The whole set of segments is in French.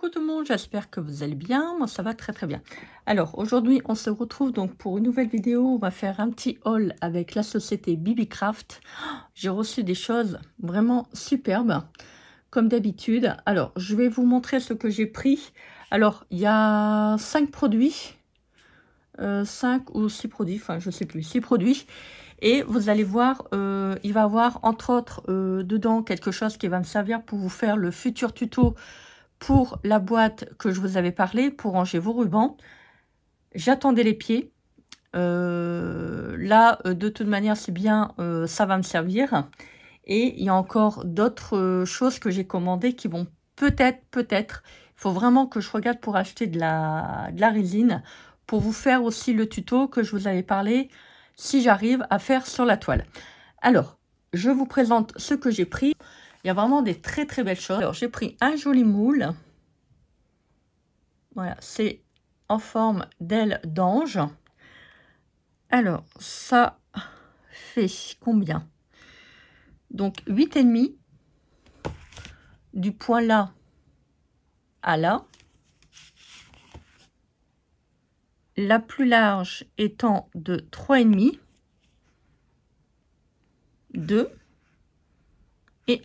coucou tout le monde, j'espère que vous allez bien, moi ça va très très bien. Alors aujourd'hui on se retrouve donc pour une nouvelle vidéo, on va faire un petit haul avec la société Craft. J'ai reçu des choses vraiment superbes, comme d'habitude. Alors je vais vous montrer ce que j'ai pris. Alors il y a cinq produits, euh, cinq ou six produits, enfin je sais plus, six produits. Et vous allez voir, euh, il va avoir entre autres euh, dedans quelque chose qui va me servir pour vous faire le futur tuto pour la boîte que je vous avais parlé, pour ranger vos rubans, j'attendais les pieds. Euh, là, euh, de toute manière, c'est bien, euh, ça va me servir. Et il y a encore d'autres choses que j'ai commandées qui vont peut-être, peut-être, il faut vraiment que je regarde pour acheter de la, de la résine pour vous faire aussi le tuto que je vous avais parlé si j'arrive à faire sur la toile. Alors, je vous présente ce que j'ai pris. Il y a vraiment des très très belles choses. Alors j'ai pris un joli moule. Voilà, c'est en forme d'aile d'ange. Alors ça fait combien Donc 8,5 du point là à là. La plus large étant de 3,5. 2 et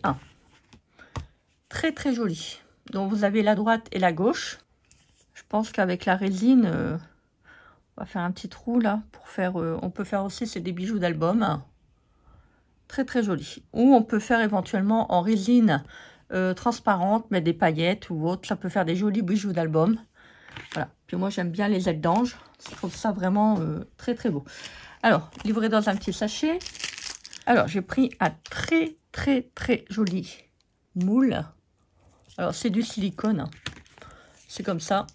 Très très joli. Donc vous avez la droite et la gauche. Je pense qu'avec la résine, euh, on va faire un petit trou là pour faire. Euh, on peut faire aussi c'est des bijoux d'album. Très très joli. Ou on peut faire éventuellement en résine euh, transparente, mais des paillettes ou autre. Ça peut faire des jolis bijoux d'album. Voilà. Puis moi j'aime bien les ailes d'ange. Je trouve ça vraiment très très beau. Alors, livré dans un petit sachet. Alors, j'ai pris un très, très, très joli moule. Alors, c'est du silicone. Hein. C'est comme ça.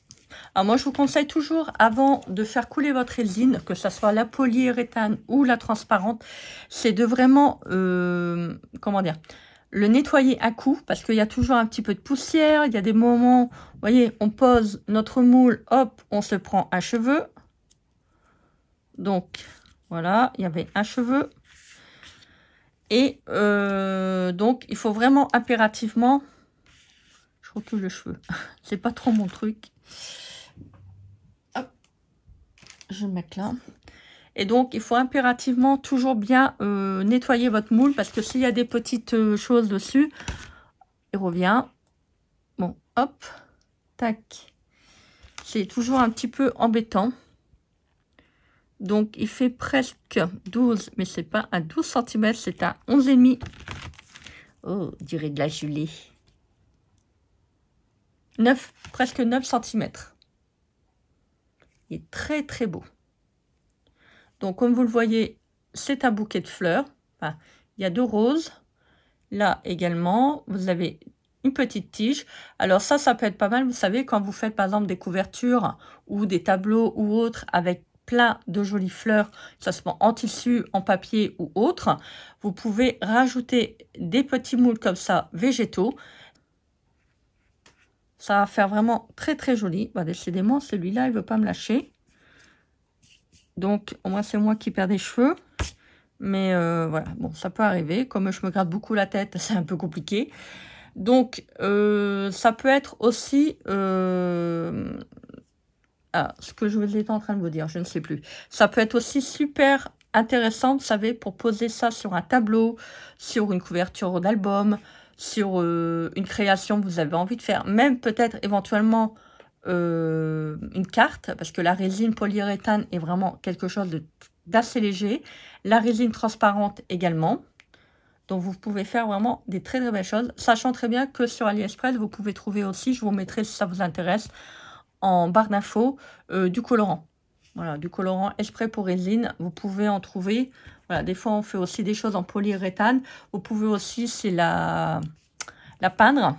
Alors, moi, je vous conseille toujours, avant de faire couler votre résine, que ce soit la polyuréthane ou la transparente, c'est de vraiment, euh, comment dire, le nettoyer à coup, parce qu'il y a toujours un petit peu de poussière, il y a des moments, vous voyez, on pose notre moule, hop, on se prend un cheveu. Donc, voilà, il y avait un cheveu. Et euh, donc, il faut vraiment impérativement... Je recule le cheveu. C'est pas trop mon truc. Hop. Je vais mettre là. Et donc, il faut impérativement toujours bien euh, nettoyer votre moule parce que s'il y a des petites euh, choses dessus, il revient. Bon, hop, tac. C'est toujours un petit peu embêtant. Donc, il fait presque 12, mais c'est pas à 12 cm, c'est à 11,5. Oh, durée de la gelée. 9, presque 9 cm. Il est très, très beau. Donc, comme vous le voyez, c'est un bouquet de fleurs. il y a deux roses. Là également, vous avez une petite tige. Alors ça, ça peut être pas mal, vous savez, quand vous faites par exemple des couvertures ou des tableaux ou autres avec de jolies fleurs, ça se soit en tissu, en papier ou autre. Vous pouvez rajouter des petits moules comme ça, végétaux. Ça va faire vraiment très très joli. Bah, décidément, celui-là, il veut pas me lâcher. Donc, au moins, c'est moi qui perds des cheveux. Mais euh, voilà, bon, ça peut arriver. Comme je me garde beaucoup la tête, c'est un peu compliqué. Donc, euh, ça peut être aussi... Euh, ah, ce que je vous étais en train de vous dire, je ne sais plus. Ça peut être aussi super intéressant, vous savez, pour poser ça sur un tableau, sur une couverture d'album, sur euh, une création que vous avez envie de faire, même peut-être éventuellement euh, une carte, parce que la résine polyuréthane est vraiment quelque chose d'assez léger. La résine transparente également. Donc, vous pouvez faire vraiment des très, très belles choses, sachant très bien que sur AliExpress, vous pouvez trouver aussi, je vous mettrai si ça vous intéresse, en barre d'infos euh, du colorant. Voilà, du colorant exprès pour résine. Vous pouvez en trouver. Voilà, des fois, on fait aussi des choses en polyuréthane. Vous pouvez aussi, c'est la, la peindre.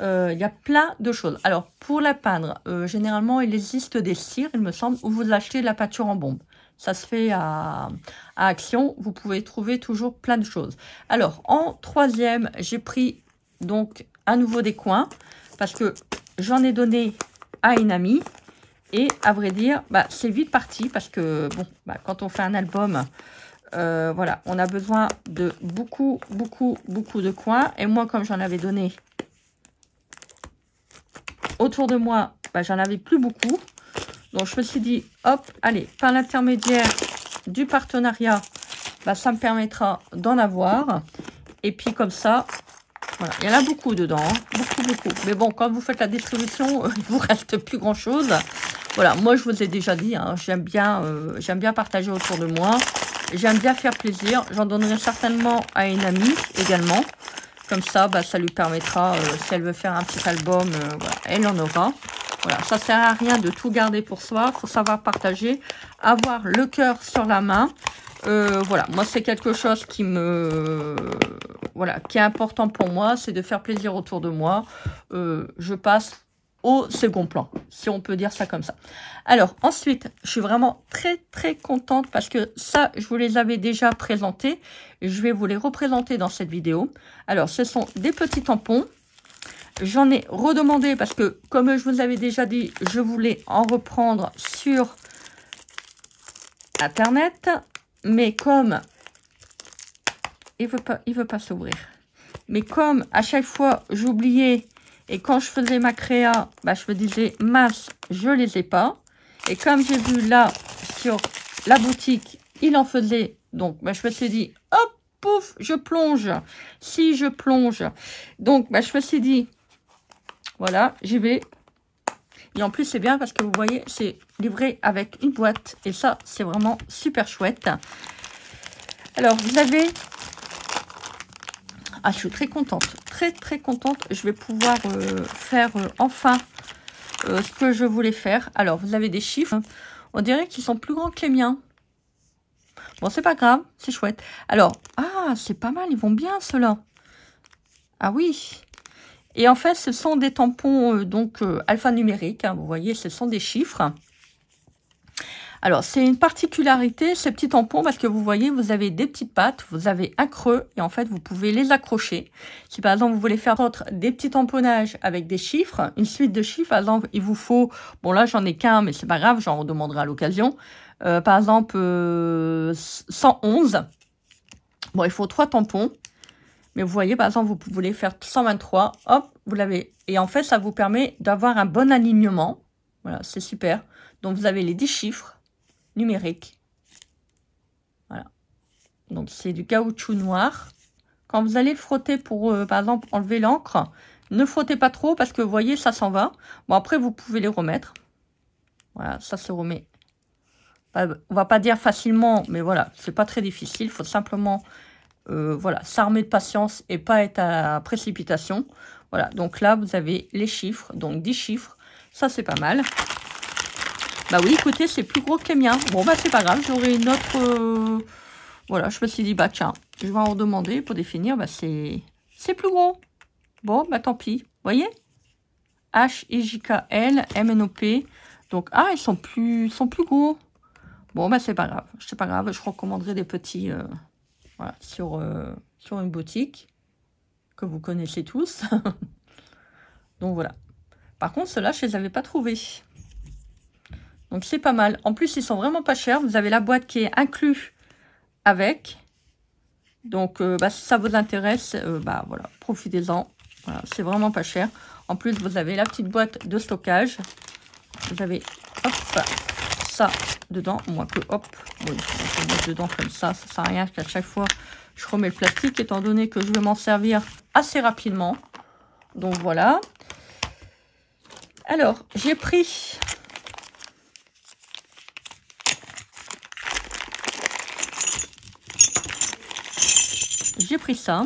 Euh, il ya y a plein de choses. Alors, pour la peindre, euh, généralement, il existe des cires, il me semble, où vous achetez la peinture en bombe. Ça se fait à, à Action. Vous pouvez trouver toujours plein de choses. Alors, en troisième, j'ai pris donc à nouveau des coins parce que j'en ai donné à une amie. Et à vrai dire, bah, c'est vite parti parce que bon, bah, quand on fait un album, euh, voilà, on a besoin de beaucoup, beaucoup, beaucoup de coins. Et moi, comme j'en avais donné autour de moi, bah, j'en avais plus beaucoup. Donc, je me suis dit, hop, allez, par l'intermédiaire du partenariat, bah, ça me permettra d'en avoir. Et puis, comme ça, il y en a beaucoup dedans, hein. beaucoup, beaucoup. Mais bon, quand vous faites la distribution, il vous reste plus grand-chose. Voilà, moi, je vous ai déjà dit, hein, j'aime bien, euh, j'aime bien partager autour de moi. J'aime bien faire plaisir. J'en donnerai certainement à une amie également. Comme ça, bah, ça lui permettra, euh, si elle veut faire un petit album, euh, elle en aura. Voilà, ça sert à rien de tout garder pour soi. faut savoir partager, avoir le cœur sur la main. voilà, moi c'est quelque chose qui me voilà, qui est important pour moi, c'est de faire plaisir autour de moi. Euh, je passe au second plan, si on peut dire ça comme ça. Alors ensuite, je suis vraiment très très contente parce que ça, je vous les avais déjà présentés. Je vais vous les représenter dans cette vidéo. Alors ce sont des petits tampons. J'en ai redemandé parce que comme je vous avais déjà dit, je voulais en reprendre sur Internet. Mais comme il veut pas, il veut pas s'ouvrir. Mais comme à chaque fois, j'oubliais et quand je faisais ma créa, bah, je me disais, masse, je les ai pas. Et comme j'ai vu là, sur la boutique, il en faisait. Donc, bah, je me suis dit, hop, pouf, je plonge. Si je plonge. Donc, bah, je me suis dit, voilà, j'y vais. Et en plus, c'est bien parce que vous voyez, c'est livré avec une boîte. Et ça, c'est vraiment super chouette. Alors, vous avez ah, je suis très contente, très très contente. Je vais pouvoir euh, faire euh, enfin euh, ce que je voulais faire. Alors, vous avez des chiffres. On dirait qu'ils sont plus grands que les miens. Bon, c'est pas grave, c'est chouette. Alors, ah, c'est pas mal, ils vont bien ceux-là. Ah oui. Et en fait, ce sont des tampons donc alphanumériques. Hein, vous voyez, ce sont des chiffres. Alors, c'est une particularité, ces petits tampons, parce que vous voyez, vous avez des petites pattes, vous avez un creux, et en fait, vous pouvez les accrocher. Si par exemple, vous voulez faire des petits tamponnages avec des chiffres, une suite de chiffres, par exemple, il vous faut, bon là, j'en ai qu'un, mais c'est pas grave, j'en redemanderai à l'occasion. Euh, par exemple, 111. Euh, bon, il faut trois tampons. Mais vous voyez, par exemple, vous voulez faire 123. Hop, vous l'avez. Et en fait, ça vous permet d'avoir un bon alignement. Voilà, c'est super. Donc, vous avez les 10 chiffres numérique. Voilà. Donc c'est du caoutchouc noir. Quand vous allez frotter pour, euh, par exemple, enlever l'encre, ne frottez pas trop parce que vous voyez, ça s'en va. Bon, après, vous pouvez les remettre. Voilà, ça se remet. On va pas dire facilement, mais voilà, c'est pas très difficile. Il faut simplement euh, voilà, s'armer de patience et pas être à précipitation. Voilà, donc là, vous avez les chiffres, donc 10 chiffres. Ça, c'est pas mal. Bah oui, écoutez, c'est plus gros que les miens. Bon, bah c'est pas grave, j'aurai une autre... Euh, voilà, je me suis dit, bah tiens, je vais en redemander pour définir, bah c'est... C'est plus gros. Bon, bah tant pis, voyez H-I-J-K-L, M-N-O-P. Donc, ah, ils sont plus, sont plus gros. Bon, bah c'est pas grave, c'est pas grave, je recommanderai des petits... Euh, voilà, sur, euh, sur une boutique que vous connaissez tous. Donc voilà. Par contre, ceux-là, je les avais pas trouvés. Donc c'est pas mal. En plus, ils sont vraiment pas chers. Vous avez la boîte qui est inclus avec. Donc euh, bah, ça vous intéresse, euh, bah voilà, profitez-en. c'est vraiment pas cher. En plus, vous avez la petite boîte de stockage. Vous avez ça dedans. Moi que hop, oui, dedans comme ça. Ça sert à rien qu'à chaque fois je remets le plastique étant donné que je vais m'en servir assez rapidement. Donc voilà. Alors, j'ai pris j'ai pris ça.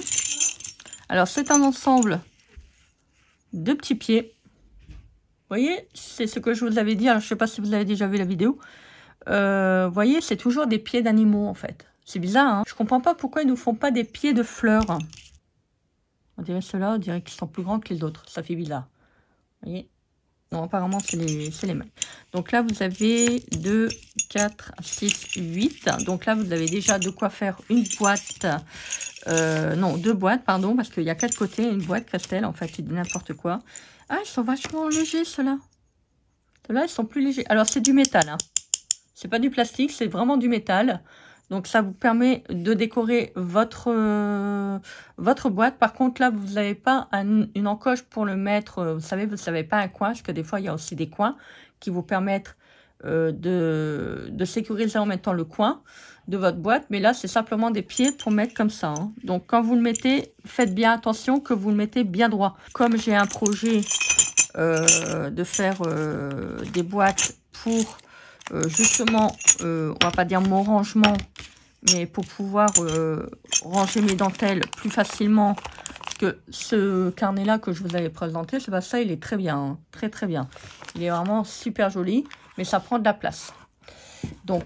Alors, c'est un ensemble de petits pieds. Vous voyez, c'est ce que je vous avais dit. je ne sais pas si vous avez déjà vu la vidéo. Euh, vous voyez, c'est toujours des pieds d'animaux, en fait. C'est bizarre, hein Je comprends pas pourquoi ils ne nous font pas des pieds de fleurs. On dirait ceux-là, on dirait qu'ils sont plus grands que les autres. Ça fait bizarre. Vous voyez Non, apparemment, c'est les, les mêmes. Donc là, vous avez 2, 4, 6, 8. Donc là, vous avez déjà de quoi faire une boîte euh, non, deux boîtes, pardon, parce qu'il y a quatre côtés, une boîte Castel, en fait, n'importe quoi. Ah, ils sont vachement légers, ceux-là. Ceux-là, ils sont plus légers. Alors, c'est du métal, hein. C'est pas du plastique, c'est vraiment du métal. Donc, ça vous permet de décorer votre, euh, votre boîte. Par contre, là, vous n'avez pas une encoche pour le mettre. Euh, vous savez, vous savez pas un coin, parce que des fois, il y a aussi des coins qui vous permettent euh, de, sécuriser en mettant le coin de votre boîte. Mais là, c'est simplement des pieds pour mettre comme ça. Hein. Donc, quand vous le mettez, faites bien attention que vous le mettez bien droit. Comme j'ai un projet euh, de faire euh, des boîtes pour justement, on va pas dire mon rangement, mais pour pouvoir ranger mes dentelles plus facilement que ce carnet là que je vous avais présenté, c'est pas ça, il est très bien, hein. très très bien. Il est vraiment super joli mais ça prend de la place. Donc,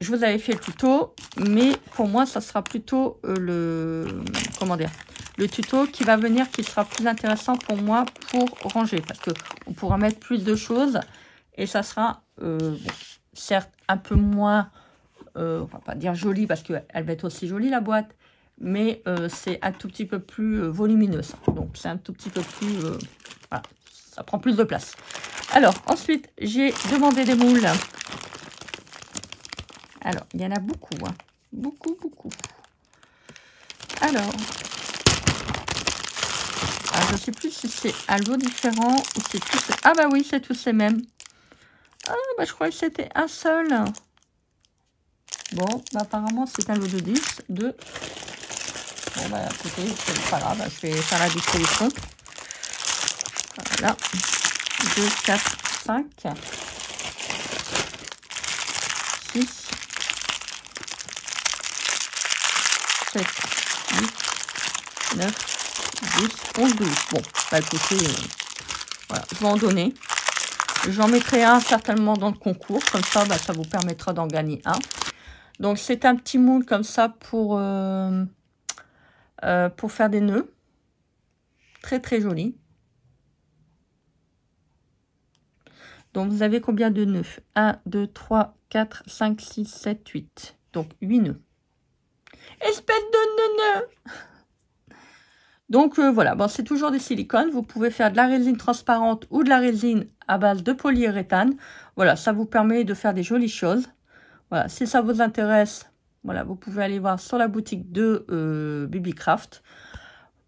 je vous avais fait le tuto, mais pour moi, ça sera plutôt euh, le, comment dire, le tuto qui va venir, qui sera plus intéressant pour moi pour ranger, parce que on pourra mettre plus de choses, et ça sera, euh, certes, un peu moins, euh, on va pas dire jolie, parce qu'elle va être aussi jolie, la boîte, mais euh, c'est un tout petit peu plus volumineux, Donc, c'est un tout petit peu plus, voilà, ça prend plus de place. Alors, ensuite, j'ai demandé des moules. Alors, il y en a beaucoup. Hein. Beaucoup, beaucoup. Alors, ah, je ne sais plus si c'est à l'eau différent ou c'est Ah bah oui, c'est tous les mêmes. Ah bah je croyais que c'était un seul. Bon, bah, apparemment c'est un lot de 10, 2. Bon bah écoutez, c'est pas grave, je vais faire la distribution. Voilà. 2, 4, 5, 6, 7, 8, 9, 10, 11, 12. Bon, bah écoutez, euh, voilà, je vais en donner. J'en mettrai un certainement dans le concours, comme ça, bah, ça vous permettra d'en gagner un. Donc c'est un petit moule comme ça pour, euh, euh, pour faire des nœuds. Très très joli. Donc, vous avez combien de nœuds 1, 2, 3, 4, 5, 6, 7, 8. Donc, 8 nœuds. Espèce de neune Donc, euh, voilà. Bon, c'est toujours des silicones. Vous pouvez faire de la résine transparente ou de la résine à base de polyuréthane. Voilà, ça vous permet de faire des jolies choses. Voilà, si ça vous intéresse, voilà, vous pouvez aller voir sur la boutique de euh,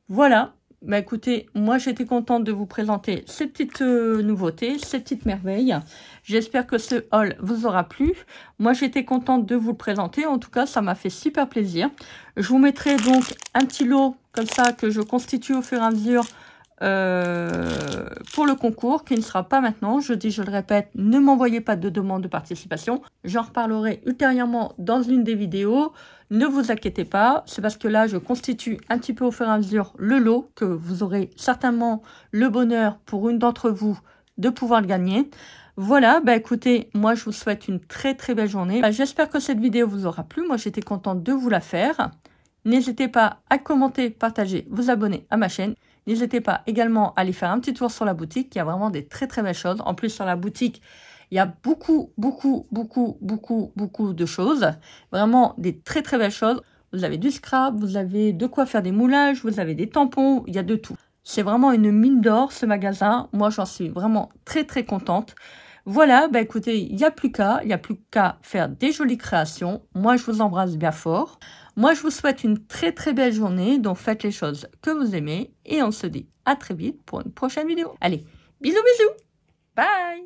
Voilà, bah écoutez, moi j'étais contente de vous présenter ces petites euh, nouveautés, ces petites merveilles. J'espère que ce haul vous aura plu. Moi j'étais contente de vous le présenter. En tout cas, ça m'a fait super plaisir. Je vous mettrai donc un petit lot comme ça que je constitue au fur et à mesure euh, pour le concours qui ne sera pas maintenant. Je dis, je le répète, ne m'envoyez pas de demande de participation. J'en reparlerai ultérieurement dans une des vidéos. Ne vous inquiétez pas, c'est parce que là, je constitue un petit peu au fur et à mesure le lot que vous aurez certainement le bonheur pour une d'entre vous de pouvoir le gagner. Voilà, bah écoutez, moi je vous souhaite une très très belle journée. Bah, j'espère que cette vidéo vous aura plu. Moi j'étais contente de vous la faire. N'hésitez pas à commenter, partager, vous abonner à ma chaîne. N'hésitez pas également à aller faire un petit tour sur la boutique, il y a vraiment des très très belles choses. En plus sur la boutique, il y a beaucoup, beaucoup, beaucoup, beaucoup, beaucoup de choses. Vraiment des très très belles choses. Vous avez du scrap, vous avez de quoi faire des moulages, vous avez des tampons, il y a de tout. C'est vraiment une mine d'or ce magasin. Moi j'en suis vraiment très très contente. Voilà, bah, écoutez, il n'y a plus qu'à, il n'y a plus qu'à faire des jolies créations. Moi je vous embrasse bien fort. Moi, je vous souhaite une très très belle journée, donc faites les choses que vous aimez et on se dit à très vite pour une prochaine vidéo. Allez, bisous bisous, bye